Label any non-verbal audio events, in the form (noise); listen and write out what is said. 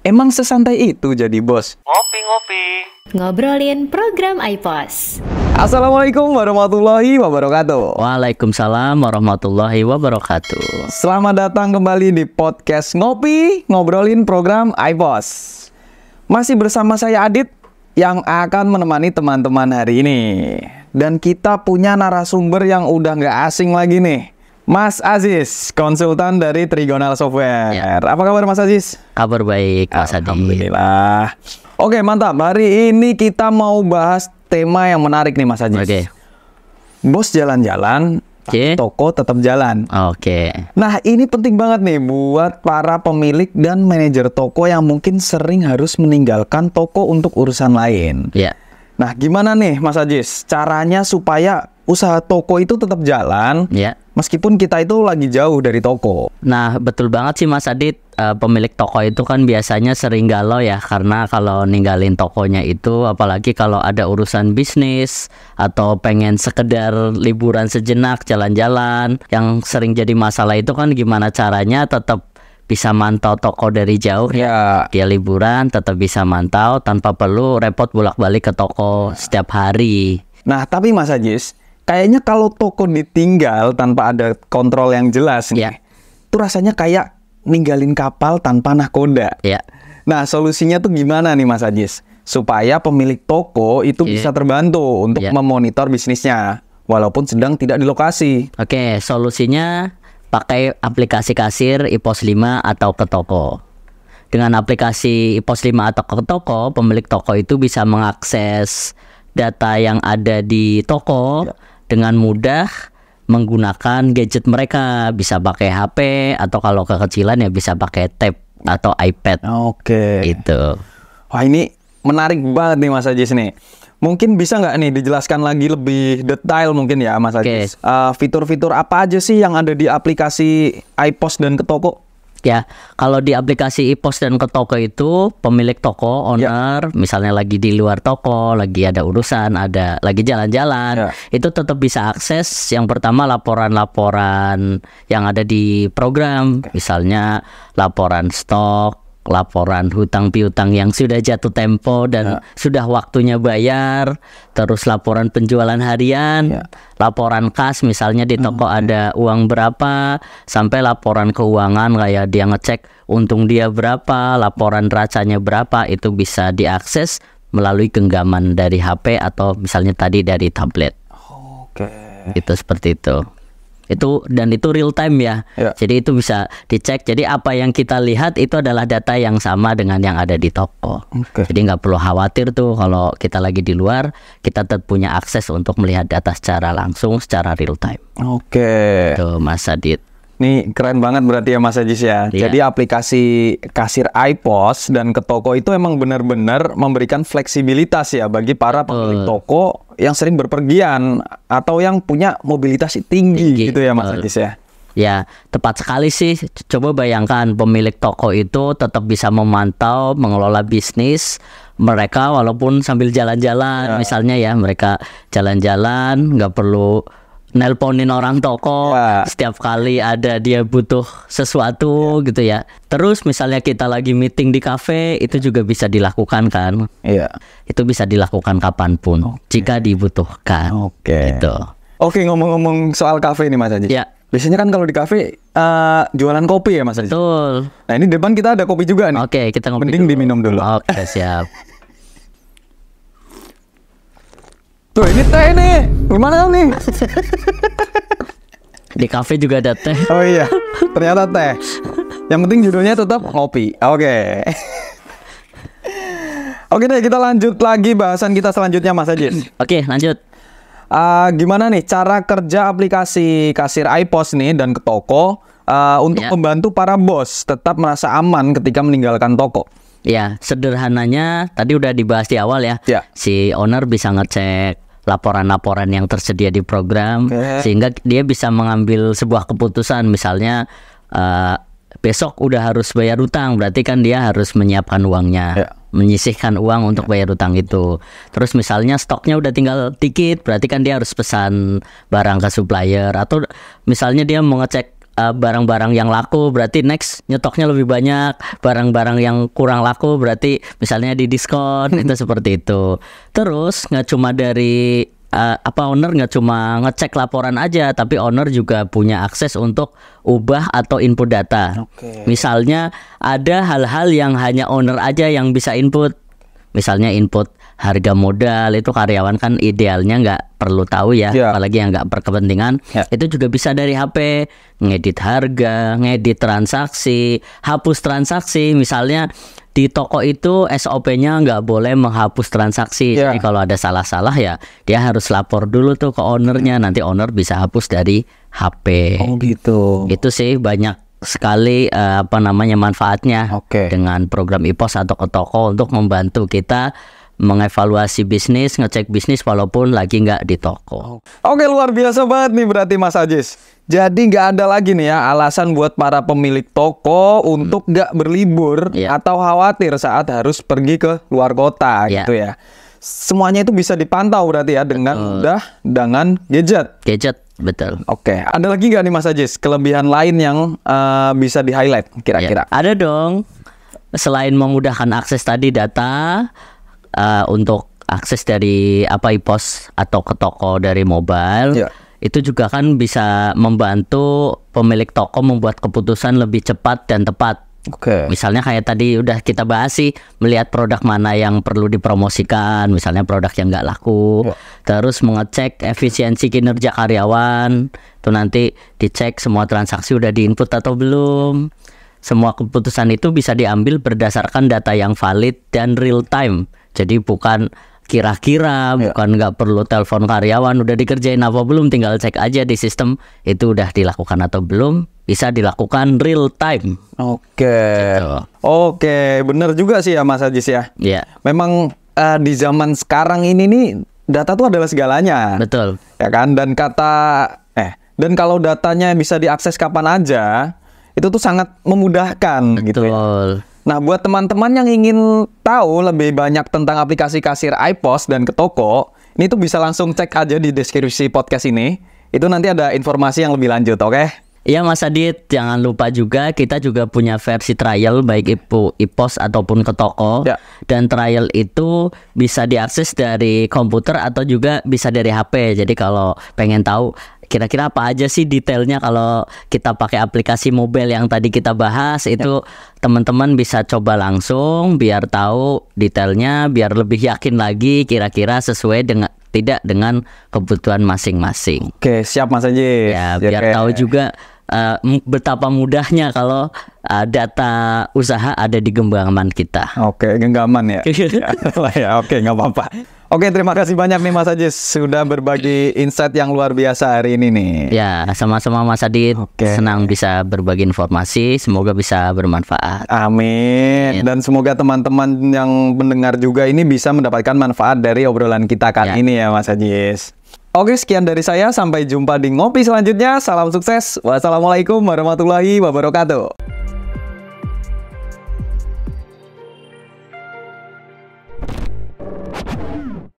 Emang sesantai itu jadi bos? Ngopi-ngopi. Ngobrolin program iPos. Assalamualaikum warahmatullahi wabarakatuh. Waalaikumsalam warahmatullahi wabarakatuh. Selamat datang kembali di podcast Ngopi, ngobrolin program iPos. Masih bersama saya Adit yang akan menemani teman-teman hari ini. Dan kita punya narasumber yang udah nggak asing lagi nih. Mas Aziz, konsultan dari Trigonal Software. Ya. Apa kabar Mas Aziz? Kabar baik, Mas Adi. Alhamdulillah. Oke, mantap. Hari ini kita mau bahas tema yang menarik nih Mas Aziz. Oke. Bos jalan-jalan, okay. toko tetap jalan. Oke. Nah, ini penting banget nih buat para pemilik dan manajer toko yang mungkin sering harus meninggalkan toko untuk urusan lain. Ya. Nah, gimana nih Mas Aziz? caranya supaya usaha toko itu tetap jalan ya. meskipun kita itu lagi jauh dari toko. Nah betul banget sih Mas Adit e, pemilik toko itu kan biasanya sering galau ya karena kalau ninggalin tokonya itu apalagi kalau ada urusan bisnis atau pengen sekedar liburan sejenak jalan-jalan yang sering jadi masalah itu kan gimana caranya tetap bisa mantau toko dari jauh ya. ya. Dia liburan tetap bisa mantau tanpa perlu repot bolak-balik ke toko setiap hari. Nah, tapi Mas Ajis, kayaknya kalau toko ditinggal tanpa ada kontrol yang jelas nih, yeah. itu rasanya kayak ninggalin kapal tanpa nahkoda. Yeah. Nah, solusinya tuh gimana nih Mas Ajis? Supaya pemilik toko itu yeah. bisa terbantu untuk yeah. memonitor bisnisnya walaupun sedang tidak di lokasi. Oke, okay, solusinya pakai aplikasi kasir IPOS 5 atau ke toko. Dengan aplikasi IPOS 5 atau ke toko, pemilik toko itu bisa mengakses data yang ada di toko. Yeah dengan mudah menggunakan gadget mereka bisa pakai HP atau kalau kekecilan ya bisa pakai tab atau iPad. Oke. Okay. Itu. Wah ini menarik banget nih Mas Ajis nih. Mungkin bisa nggak nih dijelaskan lagi lebih detail mungkin ya Mas Ajis. Okay. Uh, eh, fitur-fitur apa aja sih yang ada di aplikasi iPos dan Ketoko? ya kalau di aplikasi e post dan ke toko itu pemilik toko ya. owner yeah. misalnya lagi di luar toko lagi ada urusan ada lagi jalan-jalan yeah. itu tetap bisa akses yang pertama laporan-laporan yang ada di program okay. misalnya laporan stok laporan hutang piutang yang sudah jatuh tempo dan ya. sudah waktunya bayar, terus laporan penjualan harian, ya. laporan kas misalnya di toko hmm. ada uang berapa, sampai laporan keuangan kayak dia ngecek untung dia berapa, laporan racanya berapa itu bisa diakses melalui genggaman dari HP atau misalnya tadi dari tablet. Oke. Itu seperti itu itu dan itu real time ya. ya. Jadi itu bisa dicek. Jadi apa yang kita lihat itu adalah data yang sama dengan yang ada di toko. Okay. Jadi nggak perlu khawatir tuh kalau kita lagi di luar kita tetap punya akses untuk melihat data secara langsung secara real time. Oke. Okay. Itu Mas Adit. Ini keren banget berarti ya Mas Ajis ya. Yeah. Jadi aplikasi kasir iPos dan ke toko itu emang benar-benar memberikan fleksibilitas ya bagi para pemilik uh. toko yang sering berpergian atau yang punya mobilitas tinggi, tinggi. gitu ya Mas uh. Ajis ya. Ya, tepat sekali sih. Coba bayangkan pemilik toko itu tetap bisa memantau, mengelola bisnis mereka walaupun sambil jalan-jalan ya. misalnya ya, mereka jalan-jalan nggak perlu nelponin orang toko yeah. setiap kali ada dia butuh sesuatu yeah. gitu ya. Terus misalnya kita lagi meeting di kafe itu juga bisa dilakukan kan? Iya. Itu bisa dilakukan kapanpun okay. jika dibutuhkan. Oke. Okay. Gitu. Oke ngomong-ngomong soal kafe ini Mas Haji. Ya. Biasanya kan kalau di kafe uh, jualan kopi ya Mas Haji. Betul. Nah ini depan kita ada kopi juga nih. Oke okay, kita ngopi. Mending dulu. diminum dulu. Oke okay, siap. (laughs) Tuh ini teh nih. Gimana nih? (laughs) Di kafe juga ada teh. Oh iya, ternyata teh. Yang penting judulnya tetap kopi Oke. Okay. (laughs) Oke deh, kita lanjut lagi bahasan kita selanjutnya Mas Ajis. (clears throat) Oke, lanjut. Uh, gimana nih cara kerja aplikasi kasir iPos nih dan ke toko uh, untuk yeah. membantu para bos tetap merasa aman ketika meninggalkan toko? Ya, sederhananya tadi udah dibahas di awal ya. ya. Si owner bisa ngecek laporan-laporan yang tersedia di program okay. sehingga dia bisa mengambil sebuah keputusan misalnya uh, besok udah harus bayar utang berarti kan dia harus menyiapkan uangnya yeah. menyisihkan uang untuk yeah. bayar utang itu terus misalnya stoknya udah tinggal dikit berarti kan dia harus pesan barang ke supplier atau misalnya dia mengecek ngecek Eh, barang-barang uh, yang laku berarti next nyetoknya lebih banyak barang-barang yang kurang laku berarti misalnya di diskon itu (laughs) seperti itu terus nggak cuma dari uh, apa owner nggak cuma ngecek laporan aja tapi owner juga punya akses untuk ubah atau input data. Okay. Misalnya ada hal-hal yang hanya owner aja yang bisa input. Misalnya input harga modal itu karyawan kan idealnya nggak perlu tahu ya, yeah. apalagi yang nggak berkepentingan. Yeah. Itu juga bisa dari HP, ngedit harga, ngedit transaksi, hapus transaksi. Misalnya di toko itu SOP-nya nggak boleh menghapus transaksi. Yeah. Jadi kalau ada salah-salah ya dia harus lapor dulu tuh ke ownernya. Nanti owner bisa hapus dari HP. Oh gitu. Itu sih banyak sekali uh, apa namanya manfaatnya okay. dengan program IPOS atau ke toko untuk membantu kita mengevaluasi bisnis, ngecek bisnis walaupun lagi nggak di toko. Oke luar biasa banget nih berarti Mas Ajis. Jadi nggak ada lagi nih ya alasan buat para pemilik toko untuk hmm. nggak hmm. berlibur yeah. atau khawatir saat harus pergi ke luar kota yeah. gitu ya. Semuanya itu bisa dipantau berarti ya dengan uh. dengan gadget. Gadget betul. Oke, ada lagi nggak nih Mas Ajis kelebihan lain yang uh, bisa di highlight kira-kira? Yeah. Ada dong. Selain memudahkan akses tadi data, uh, untuk akses dari apa IPOS atau ke toko dari mobile yeah. itu juga kan bisa membantu pemilik toko membuat keputusan lebih cepat dan tepat. Okay. Misalnya kayak tadi udah kita bahas sih melihat produk mana yang perlu dipromosikan, misalnya produk yang nggak laku, yeah. terus mengecek efisiensi kinerja karyawan, tuh nanti dicek semua transaksi udah diinput atau belum. Semua keputusan itu bisa diambil berdasarkan data yang valid dan real time jadi bukan kira-kira ya. bukan nggak perlu telepon karyawan udah dikerjain apa belum tinggal cek aja di sistem itu udah dilakukan atau belum bisa dilakukan real time. Oke. Gitu. Oke, benar bener juga sih ya Mas Ajis ya. Iya. Memang uh, di zaman sekarang ini nih data tuh adalah segalanya. Betul. Ya kan dan kata eh dan kalau datanya bisa diakses kapan aja, itu tuh sangat memudahkan Betul. gitu ya. Nah, buat teman-teman yang ingin tahu lebih banyak tentang aplikasi kasir iPos dan ke toko, ini tuh bisa langsung cek aja di deskripsi podcast ini. Itu nanti ada informasi yang lebih lanjut, oke? Okay? Iya Mas Adit, jangan lupa juga kita juga punya versi trial baik ipo, IPOS ataupun ke toko. Ya. Dan trial itu bisa diakses dari komputer atau juga bisa dari HP. Jadi kalau pengen tahu kira-kira apa aja sih detailnya kalau kita pakai aplikasi mobile yang tadi kita bahas ya. itu teman-teman bisa coba langsung biar tahu detailnya, biar lebih yakin lagi kira-kira sesuai dengan tidak dengan kebutuhan masing-masing. Oke, siap Mas Anji. Ya, ya biar tahu juga uh, betapa mudahnya kalau uh, data usaha ada di genggaman kita. Oke, genggaman ya. (laughs) Ya, (laughs) ya oke, nggak apa-apa. Oke, terima kasih banyak nih Mas Ajis sudah berbagi insight yang luar biasa hari ini nih. Ya, sama-sama Mas Adit. Oke. Senang bisa berbagi informasi, semoga bisa bermanfaat. Amin. Amin. Dan semoga teman-teman yang mendengar juga ini bisa mendapatkan manfaat dari obrolan kita kali ya. ini ya Mas Ajis. Oke, sekian dari saya. Sampai jumpa di ngopi selanjutnya. Salam sukses. Wassalamualaikum warahmatullahi wabarakatuh.